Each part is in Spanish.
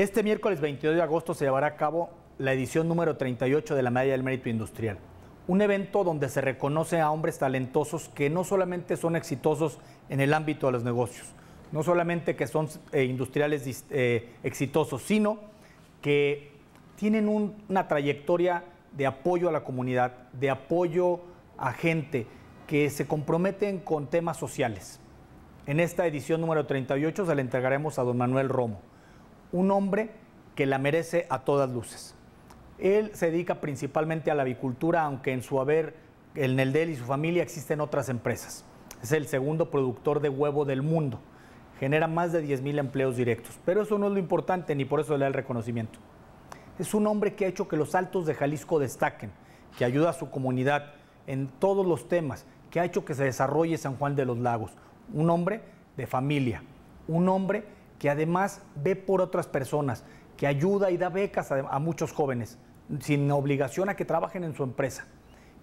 Este miércoles 22 de agosto se llevará a cabo la edición número 38 de la Medalla del Mérito Industrial, un evento donde se reconoce a hombres talentosos que no solamente son exitosos en el ámbito de los negocios, no solamente que son eh, industriales eh, exitosos, sino que tienen una trayectoria de apoyo a la comunidad, de apoyo a gente, que se comprometen con temas sociales. En esta edición número 38 se la entregaremos a don Manuel Romo un hombre que la merece a todas luces. Él se dedica principalmente a la avicultura, aunque en su haber, el Neldel y su familia existen otras empresas. Es el segundo productor de huevo del mundo. Genera más de 10 mil empleos directos. Pero eso no es lo importante, ni por eso le da el reconocimiento. Es un hombre que ha hecho que los altos de Jalisco destaquen, que ayuda a su comunidad en todos los temas, que ha hecho que se desarrolle San Juan de los Lagos. Un hombre de familia, un hombre que además ve por otras personas, que ayuda y da becas a, muchos jóvenes, sin obligación a que trabajen en su empresa.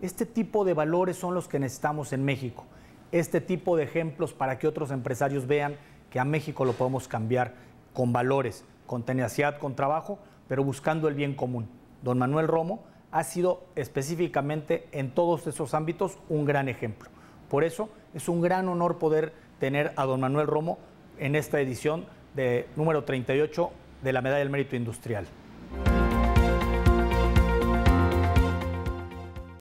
Este tipo de valores son los que necesitamos en México, este tipo de ejemplos para que otros empresarios vean que a México lo podemos cambiar con valores, con tenacidad, con trabajo, pero buscando el bien común. Don Manuel Romo ha sido específicamente en todos esos ámbitos un gran ejemplo. Por eso es un gran honor poder tener a don Manuel Romo en esta edición de número 38 de la Medalla del Mérito Industrial.